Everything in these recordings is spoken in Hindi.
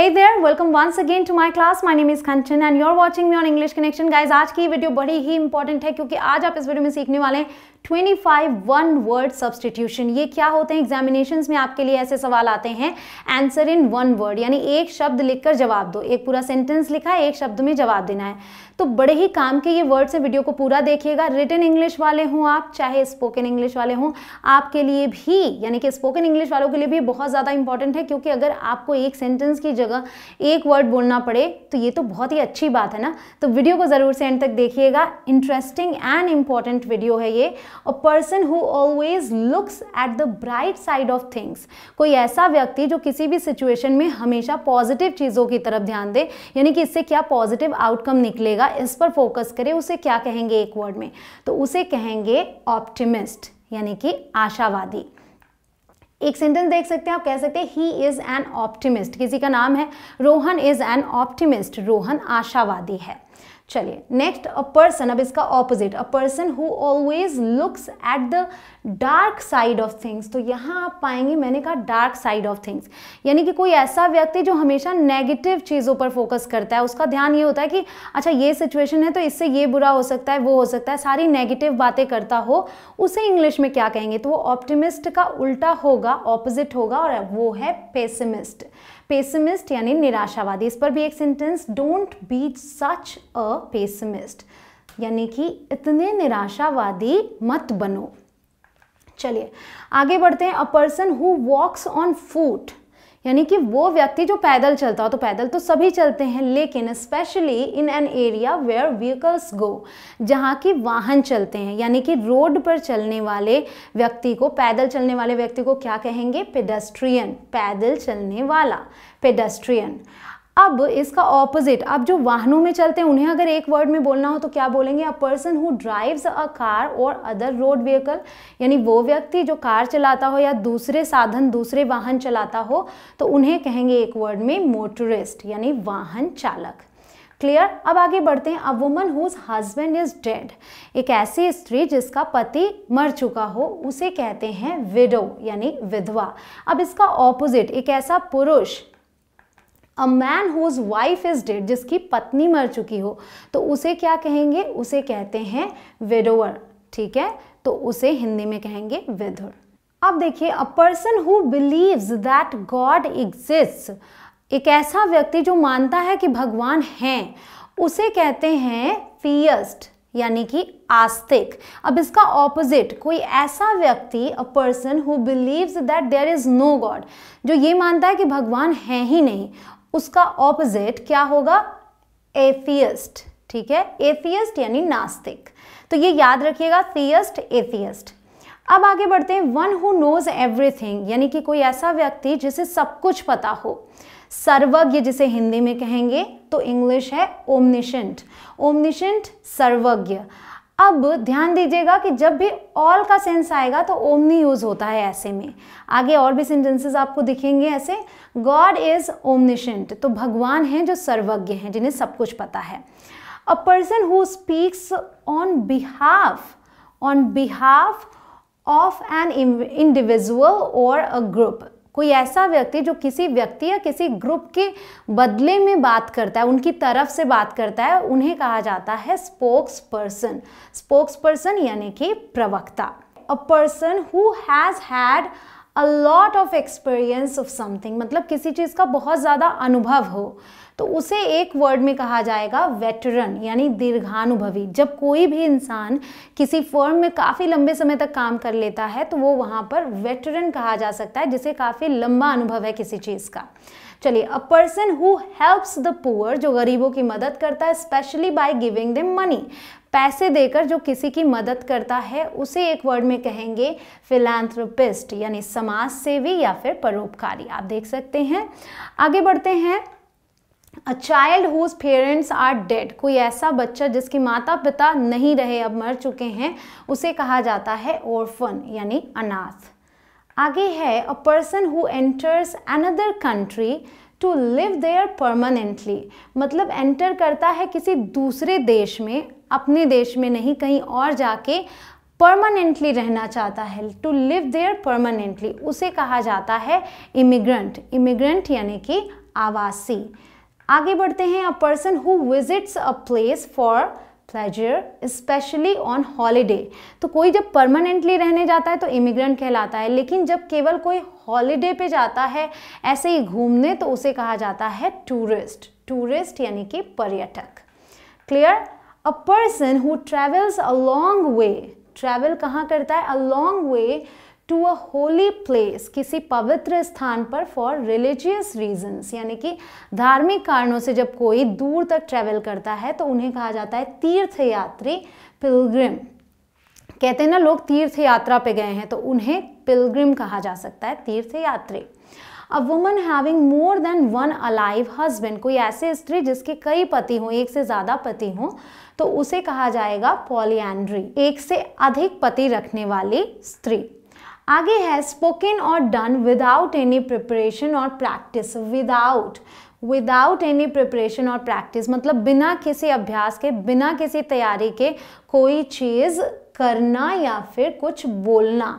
Hey there, welcome once again to my class. My name is Kanchan and you're watching me on English Connection. Guys, आज की वीडियो बड़ी ही इंपॉर्टेंट है क्योंकि आज आप इस वीडियो में सीखने वाले हैं 25 वन वर्ड सब्सटीट्यूशन ये क्या होते हैं एग्जामिनेशन में आपके लिए ऐसे सवाल आते हैं आंसर इन वन वर्ड यानी एक शब्द लिखकर जवाब दो एक पूरा सेंटेंस लिखा है एक शब्द में जवाब देना है तो बड़े ही काम के ये वर्ड्स हैं वीडियो को पूरा देखिएगा रिटर्न इंग्लिश वाले हों आप चाहे स्पोकन इंग्लिश वाले हों आपके लिए भी यानी कि स्पोकन इंग्लिश वालों के लिए भी बहुत ज़्यादा इंपॉर्टेंट है क्योंकि अगर आपको एक सेंटेंस की जगह एक वर्ड बोलना पड़े तो ये तो बहुत ही अच्छी बात है ना तो वीडियो को ज़रूर से एंड तक देखिएगा इंटरेस्टिंग एंड इम्पॉर्टेंट वीडियो है ये a person who always looks at the bright side of things कोई ऐसा व्यक्ति जो किसी भी सिचुएशन में हमेशा पॉजिटिव चीज़ों की तरफ ध्यान दे यानी कि इससे क्या पॉजिटिव आउटकम निकलेगा इस पर फोकस करे उसे क्या कहेंगे एक वर्ड में तो उसे कहेंगे ऑप्टिमिस्ट यानी कि आशावादी एक सेंटेंस देख सकते हैं आप कह सकते हैं ही इज़ एन ऑप्टिमिस्ट किसी का नाम है Rohan is an optimist Rohan आशावादी है चलिए नेक्स्ट अ पर्सन अब इसका opposite a person who always looks at the dark side of things तो यहाँ आप पाएंगे मैंने कहा डार्क साइड ऑफ थिंग्स यानी कि कोई ऐसा व्यक्ति जो हमेशा नेगेटिव चीज़ों पर फोकस करता है उसका ध्यान ये होता है कि अच्छा ये सिचुएशन है तो इससे ये बुरा हो सकता है वो हो सकता है सारी नेगेटिव बातें करता हो उसे इंग्लिश में क्या कहेंगे तो वो ऑप्टिमिस्ट का उल्टा होगा ऑपोजिट होगा और वो है पेसिमिस्ट पेसिमिस्ट यानी निराशावादी इस पर भी एक sentence don't be such a pessimist यानी कि इतने निराशावादी मत बनो चलिए आगे बढ़ते हैं a person who walks on foot यानी कि वो व्यक्ति जो पैदल चलता हो तो पैदल तो सभी चलते हैं लेकिन specially in an area where vehicles go जहाँ की वाहन चलते हैं यानी कि रोड पर चलने वाले व्यक्ति को पैदल चलने वाले व्यक्ति को क्या कहेंगे पेडेस्ट्रियन पैदल चलने वाला पेडेस्ट्रियन अब इसका ऑपोजिट अब जो वाहनों में चलते हैं उन्हें अगर एक वर्ड में बोलना हो तो क्या बोलेंगे a person who drives a car और अदर रोड व्हीकल यानी वो व्यक्ति जो कार चलाता हो या दूसरे साधन दूसरे वाहन चलाता हो तो उन्हें कहेंगे एक वर्ड में मोटरिस्ट यानी वाहन चालक क्लियर अब आगे बढ़ते हैं a woman whose husband is dead एक ऐसी स्त्री जिसका पति मर चुका हो उसे कहते हैं विडो यानी विधवा अब इसका ऑपोजिट एक ऐसा पुरुष a man whose wife is dead जिसकी पत्नी मर चुकी हो तो उसे क्या कहेंगे उसे कहते हैं विडोवर ठीक है तो उसे हिंदी में कहेंगे विधुर अब देखिए a person who believes that God exist एक ऐसा व्यक्ति जो मानता है कि भगवान हैं उसे कहते हैं पियस्ट यानी कि आस्तिक अब इसका ऑपोजिट कोई ऐसा व्यक्ति a person who believes that there is no God जो ये मानता है कि भगवान है ही नहीं उसका ऑपोजिट क्या होगा एथियस्ट ठीक है एथियस्ट यानी नास्तिक तो ये याद रखिएगा थियस्ट एथियस्ट अब आगे बढ़ते हैं वन हु नोज एवरीथिंग यानी कि कोई ऐसा व्यक्ति जिसे सब कुछ पता हो सर्वज्ञ जिसे हिंदी में कहेंगे तो इंग्लिश है ओमनिशंट ओमनिशंट सर्वज्ञ अब ध्यान दीजिएगा कि जब भी ऑल का सेंस आएगा तो ओमनी यूज होता है ऐसे में आगे और भी सेंटेंसेस आपको दिखेंगे ऐसे गॉड इज ओमनिशेंट तो भगवान हैं जो सर्वज्ञ हैं जिन्हें सब कुछ पता है a person who speaks on behalf on behalf of an individual और अ ग्रुप कोई ऐसा व्यक्ति जो किसी व्यक्ति या किसी ग्रुप के बदले में बात करता है उनकी तरफ से बात करता है उन्हें कहा जाता है स्पोक्स पर्सन स्पोक्स पर्सन यानी कि प्रवक्ता a person who has had a lot of experience of something मतलब किसी चीज़ का बहुत ज़्यादा अनुभव हो तो उसे एक वर्ड में कहा जाएगा वेटरन यानी दीर्घानुभवी जब कोई भी इंसान किसी फर्म में काफ़ी लंबे समय तक काम कर लेता है तो वो वहाँ पर वेटरन कहा जा सकता है जिसे काफ़ी लंबा अनुभव है किसी चीज़ का चलिए a person who helps the poor जो गरीबों की मदद करता है specially by giving them money पैसे देकर जो किसी की मदद करता है उसे एक वर्ड में कहेंगे फिलैंथ्रोपिस्ट यानी समाज सेवी या फिर परोपकारी आप देख सकते हैं आगे बढ़ते हैं a child whose parents are dead कोई ऐसा बच्चा जिसके माता पिता नहीं रहे अब मर चुके हैं उसे कहा जाता है ओरफन यानी अनाथ आगे है a person who enters another country to live there permanently मतलब एंटर करता है किसी दूसरे देश में अपने देश में नहीं कहीं और जाके परमानेंटली रहना चाहता है टू लिव देयर परमानेंटली उसे कहा जाता है इमिग्रेंट इमिग्रेंट यानी कि आवासी आगे बढ़ते हैं a person who visits a place for pleasure specially on holiday तो कोई जब परमानेंटली रहने जाता है तो इमिग्रेंट कहलाता है लेकिन जब केवल कोई हॉलीडे पे जाता है ऐसे ही घूमने तो उसे कहा जाता है टूरिस्ट टूरिस्ट यानी कि पर्यटक clear a person who travels a long way travel कहाँ करता है a long way to a holy place किसी पवित्र स्थान पर फॉर रिलीजियस रीजन्स यानी कि धार्मिक कारणों से जब कोई दूर तक ट्रेवल करता है तो उन्हें कहा जाता है तीर्थ यात्री पिलग्रिम कहते हैं ना लोग तीर्थ यात्रा पे गए हैं तो उन्हें पिलग्रिम कहा जा सकता है तीर्थ यात्री a woman having more than one alive husband कोई ऐसे स्त्री जिसके कई पति हों एक से ज़्यादा पति हों तो उसे कहा जाएगा पॉलियंड्री एक से अधिक पति रखने वाली स्त्री आगे है स्पोकन और डन विदाउट एनी प्रिपरेशन और practice without without any preparation और प्रैक्टिस मतलब बिना किसी अभ्यास के बिना किसी तैयारी के कोई चीज़ करना या फिर कुछ बोलना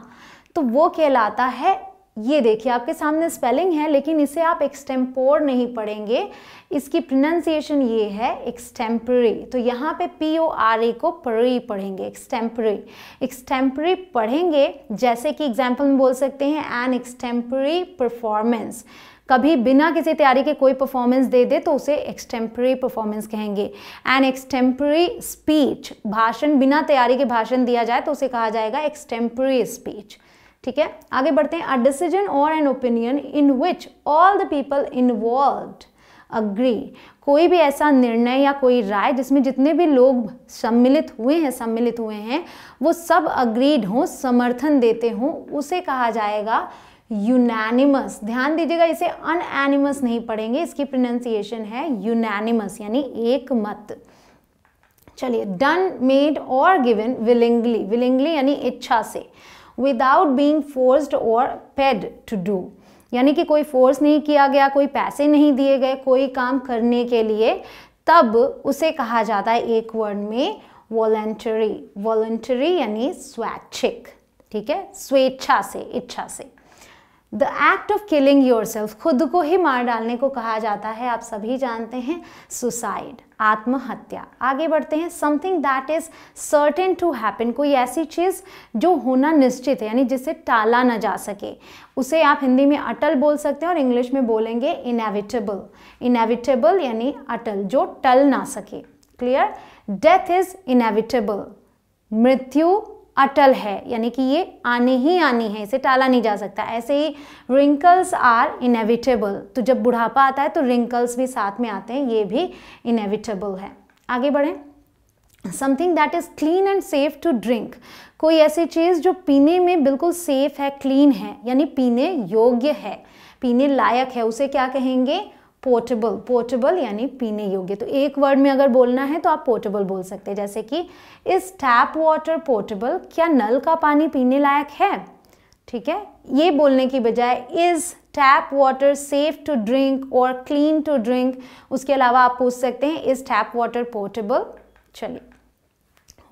तो वो कहलाता है ये देखिए आपके सामने स्पेलिंग है लेकिन इसे आप एक्सटेम्पोर नहीं पढ़ेंगे इसकी प्रोनाउंसिएशन ये है एक्सटेम्प्रेरी तो यहाँ पे पी ओ आर ए को परी पढ़ेंगे एक्सटेम्प्रेरी एक्सटेम्प्रेरी पढ़ेंगे जैसे कि एग्जाम्पल में बोल सकते हैं एन एक्सटेम्प्रेरी परफॉर्मेंस कभी बिना किसी तैयारी के कोई परफॉर्मेंस दे दे तो उसे एक्सटेम्प्रेरी परफॉर्मेंस कहेंगे एन एक्सटेम्प्रेरी स्पीच भाषण बिना तैयारी के भाषण दिया जाए तो उसे कहा जाएगा एक्सटेम्प्रेरी स्पीच ठीक है आगे बढ़ते हैं अ डिसीजन और an opinion in which all the people involve agree कोई भी ऐसा निर्णय या कोई राय जिसमें जितने भी लोग सम्मिलित हुए हैं सम्मिलित हुए हैं वो सब अग्रीड हों समर्थन देते हों उसे कहा जाएगा यूनैनिमस ध्यान दीजिएगा इसे अनएनिमस नहीं पढ़ेंगे इसकी प्रोनाउंसिएशन है यूनैनिमस यानी एक मत चलिए डन मेड और गिवन विलिंगली विलिंगली यानी इच्छा से विदाउट बींग फोर्स्ड और पेड टू डू यानी कि कोई फोर्स नहीं किया गया कोई पैसे नहीं दिए गए कोई काम करने के लिए तब उसे कहा जाता है एक वर्ड में वॉलेंटरी वॉलेंटरी यानी स्वैच्छिक ठीक है स्वेच्छा से इच्छा से the act of killing yourself खुद को ही मार डालने को कहा जाता है आप सभी जानते हैं सुसाइड आत्महत्या आगे बढ़ते हैं something that is certain to happen कोई ऐसी चीज़ जो होना निश्चित है यानी जिसे टाला ना जा सके उसे आप हिंदी में अटल बोल सकते हैं और इंग्लिश में बोलेंगे इनएविटेबल इनएविटेबल यानी अटल जो टल ना सके क्लियर डेथ इज इनएविटेबल मृत्यु अटल है यानी कि ये आनी ही आनी है इसे टाला नहीं जा सकता ऐसे ही रिंकल्स आर इनएविटेबल तो जब बुढ़ापा आता है तो रिंकल्स भी साथ में आते हैं ये भी इनएविटेबल है आगे बढ़ें something that is clean and safe to drink कोई ऐसी चीज़ जो पीने में बिल्कुल सेफ है क्लीन है यानी पीने योग्य है पीने लायक है उसे क्या कहेंगे पोर्टेबल पोर्टेबल यानी पीने योग्य तो एक वर्ड में अगर बोलना है तो आप पोर्टेबल बोल सकते हैं जैसे कि इस टैप वाटर पोर्टेबल क्या नल का पानी पीने लायक है ठीक है ये बोलने की बजाय is tap water safe to drink और क्लीन टू ड्रिंक उसके अलावा आप पूछ सकते हैं इज़ टैप वाटर पोर्टेबल चलिए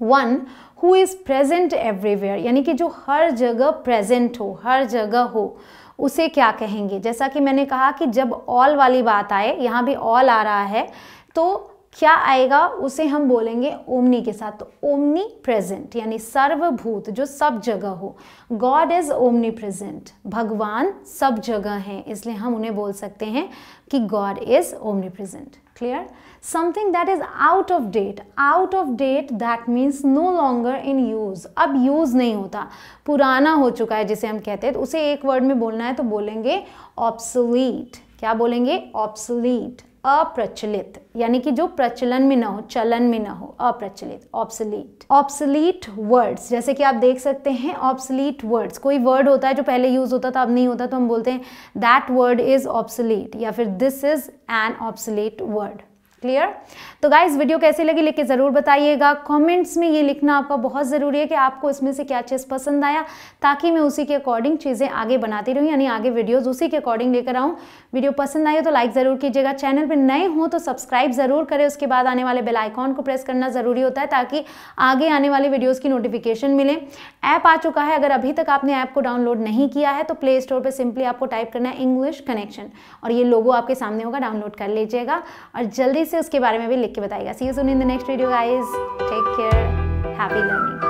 one who is present everywhere यानी कि जो हर जगह प्रेजेंट हो हर जगह हो उसे क्या कहेंगे जैसा कि मैंने कहा कि जब ऑल वाली बात आए यहाँ भी ऑल आ रहा है तो क्या आएगा उसे हम बोलेंगे ओमनी के साथ तो ओमनी प्रेजेंट यानी सर्वभूत जो सब जगह हो गॉड इज ओमनी प्रेजेंट भगवान सब जगह हैं इसलिए हम उन्हें बोल सकते हैं कि God is omnipresent clear something that is out of date out of date that means no longer in use अब यूज नहीं होता पुराना हो चुका है जिसे हम कहते हैं तो उसे एक वर्ड में बोलना है तो बोलेंगे obsolete क्या बोलेंगे obsolete अप्रचलित यानी कि जो प्रचलन में ना हो चलन में ना हो अप्रचलित ऑप्सलीट ऑप्सलीट वर्ड्स जैसे कि आप देख सकते हैं ऑप्सलीट वर्ड्स कोई वर्ड होता है जो पहले यूज होता था अब नहीं होता तो हम बोलते हैं दैट वर्ड इज ऑप्सलीट या फिर this is an obsolete word clear तो गाइज वीडियो कैसी लगी लेके ज़रूर बताइएगा कमेंट्स में ये लिखना आपका बहुत ज़रूरी है कि आपको इसमें से क्या चीज़ पसंद आया ताकि मैं उसी के अकॉर्डिंग चीज़ें आगे बनाती रहूँ यानी आगे वीडियोज़ उसी के अकॉर्डिंग लेकर आऊँ वीडियो पसंद आई तो लाइक ज़रूर कीजिएगा चैनल पर नए हों तो सब्सक्राइब ज़रूर करें उसके बाद आने वाले बेल आइकॉन को प्रेस करना ज़रूरी होता है ताकि आगे आने वाले वीडियोज़ की नोटिफिकेशन मिले ऐप आ चुका है अगर अभी तक आपने ऐप को डाउनलोड नहीं किया है तो प्ले स्टोर पर सिंपली आपको टाइप करना है इंग्लिश कनेक्शन और ये लोगो आपके सामने होगा डाउनलोड कर लीजिएगा और जल्दी से उसके बारे में भी लिख के बताएगा see you soon in the next video guys take care happy learning